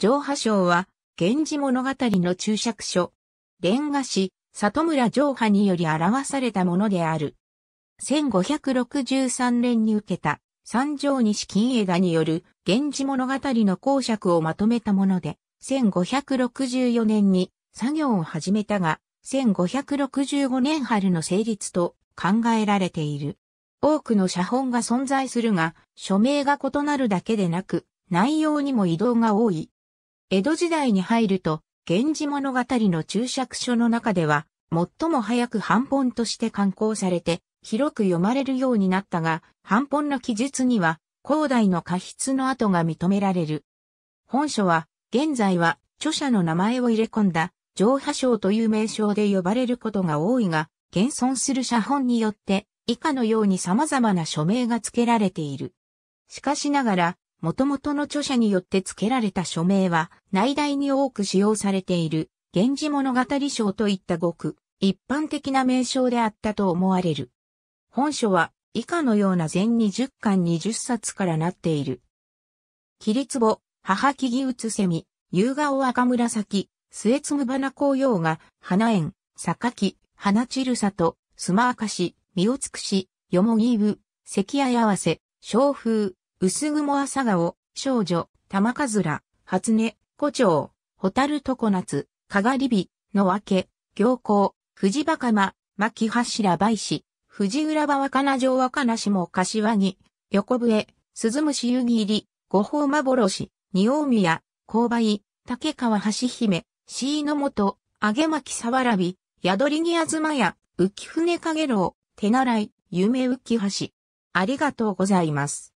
上波賞は、源氏物語の注釈書。連画師、里村上波により表されたものである。1563年に受けた、三条西金枝による、源氏物語の公爵をまとめたもので、1564年に作業を始めたが、1565年春の成立と考えられている。多くの写本が存在するが、署名が異なるだけでなく、内容にも移動が多い。江戸時代に入ると、源氏物語の注釈書の中では、最も早く版本として刊行されて、広く読まれるようになったが、版本の記述には、広大の過筆の跡が認められる。本書は、現在は、著者の名前を入れ込んだ、上波章という名称で呼ばれることが多いが、現存する写本によって、以下のように様々な署名が付けられている。しかしながら、元々の著者によって付けられた署名は、内題に多く使用されている、源氏物語賞といったごく、一般的な名称であったと思われる。本書は、以下のような全20巻20冊からなっている。キリツボ、母木ギうつせみ、夕顔赤紫、末つむ花紅葉が、花園、榊、花散る里、スマーカシ、身を尽くし、よもぎう、関あ合わせ、小風、薄雲朝顔、少女、玉かずら、初音、胡蝶、ホタルなつ、かがり火、のわけ、行幸、藤バ鎌、マ、巻柱梅子、藤浦場若な城若なしも柏木、横笛、鈴虫湯切り、五宝幻、二大宮、勾配、竹川橋姫、椎のと、揚げ巻さわらび、宿りぎあずまや、浮舟かげろう、手習い、夢浮橋。ありがとうございます。